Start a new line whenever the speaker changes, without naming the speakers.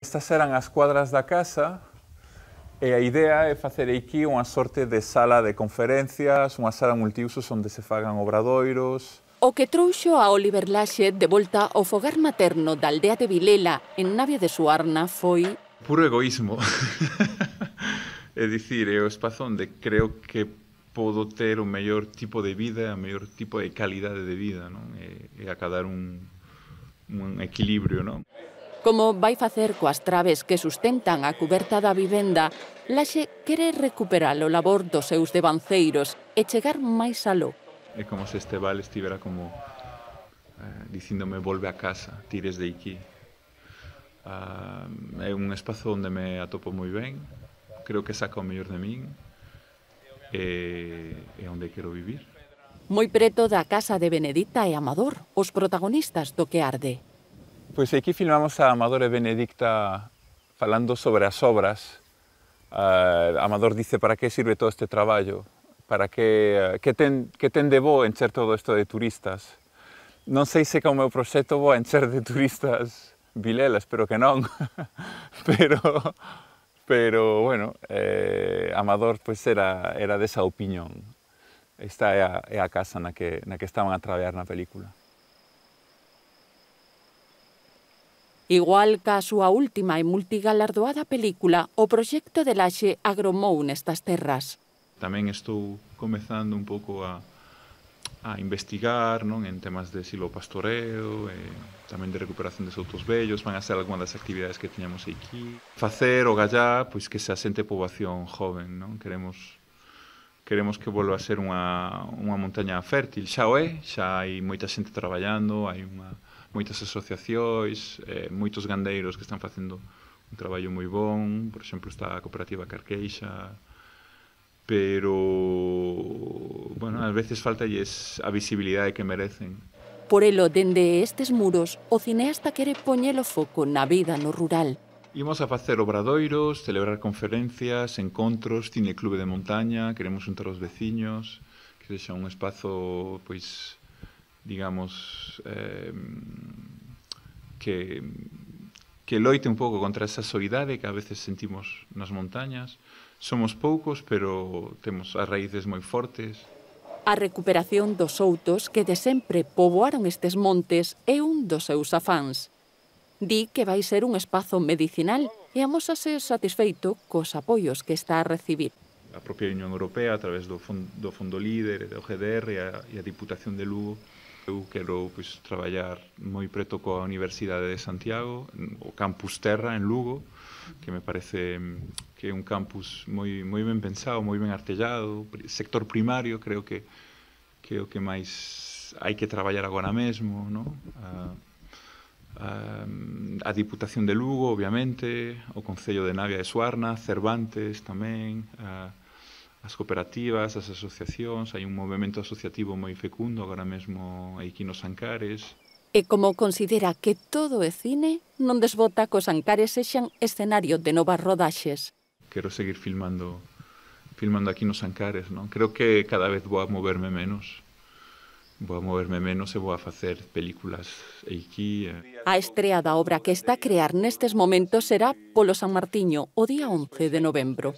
Estas eran as cuadras da casa e a idea é facer aquí unha sorte de sala de conferencias, unha sala multiusos onde se fagan obradoiros.
O que trouxo a Oliver Laxe de volta ao fogar materno da aldea de Vilela en Navia de Suarna foi...
Puro egoísmo. é dicir, é o espazo onde creo que podo ter o mellor tipo de vida, o mellor tipo de calidade de vida, non? E, e acadar un, un equilibrio, non?
Como vai facer coas traves que sustentan a cuberta da vivenda, Laxe quere recuperar o labor dos seus devanceiros e chegar máis aló.
É como se este val estivera como eh, dicíndome volve a casa, tires de aquí. Ah, é un espazo onde me atopo moi ben, creo que saca o mellor de min e, e onde quero vivir.
Moi preto da casa de Benedita e Amador, os protagonistas do que arde.
Pois aquí filmamos a Amador e Benedicta falando sobre as obras. Uh, Amador dice para que sirve todo este traballo, para que, uh, que, ten, que ten de bo encher todo isto de turistas. Non sei se que o meu proxecto vou encher de turistas vilelas, pero que non. pero, pero, bueno, eh, Amador pois pues, era, era desa opinión. Esta é a, é a casa na que, na que estaban a traballar na película.
Igual que a súa última e multigalardoada película, o proxecto de Laxe agromou nestas terras.
Tamén estou comezando un pouco a, a investigar non en temas de silopastoreo, e tamén de recuperación de soutos vellos, van a ser algunha das actividades que tiñamos aquí. Facer o gallá, pois que se asente poboación joven, non? Queremos queremos que volva a ser unha, unha montaña fértil, xa o é, xa hai moita xente traballando, hai unha, moitas asociacións, eh, moitos gandeiros que están facendo un traballo moi bon, por exemplo está a cooperativa Carqueixa, pero, bueno, ás veces faltalles a visibilidade que merecen.
Por elo, dende estes muros, o cineasta quere poñelo foco na vida no rural,
Imos a facer obradoiros, celebrar conferencias, encontros, cineclube de montaña, queremos untar os veciños, que sexa un espazo pois digamos, eh, que, que loite un pouco contra esa soidade que a veces sentimos nas montañas. Somos poucos, pero temos as raíces moi fortes.
A recuperación dos outos que de sempre poboaron estes montes é un dos seus afáns. Di que vai ser un espazo medicinal e amosase satisfeito cos apoios que está a recibir
a propia Unión Europea a través do Fondo, do fondo Líder, do GDR e a, e a Diputación de Lugo. Eu quero pois, traballar moi preto coa Universidade de Santiago, o Campus Terra en Lugo, que me parece mm, que é un campus moi, moi ben pensado, moi ben artellado, sector primario, creo que, que é o que máis hai que traballar agora mesmo, non? Ah, a Diputación de Lugo, obviamente, o Concello de Navia e Suarna, Cervantes tamén, a, as cooperativas, as asociacións, hai un movimento asociativo moi fecundo agora mesmo aquí nos Ancares.
E como considera que todo é cine, non desbota que os Ancares sexan escenario de novas rodaxes.
Quero seguir filmando filmando aquí nos Ancares, non? Creo que cada vez vou a moverme menos vou a moverme menos e vou a facer películas aquí. Eh.
A estrea da obra que está a crear nestes momentos será Polo San Martiño, o día 11 de novembro.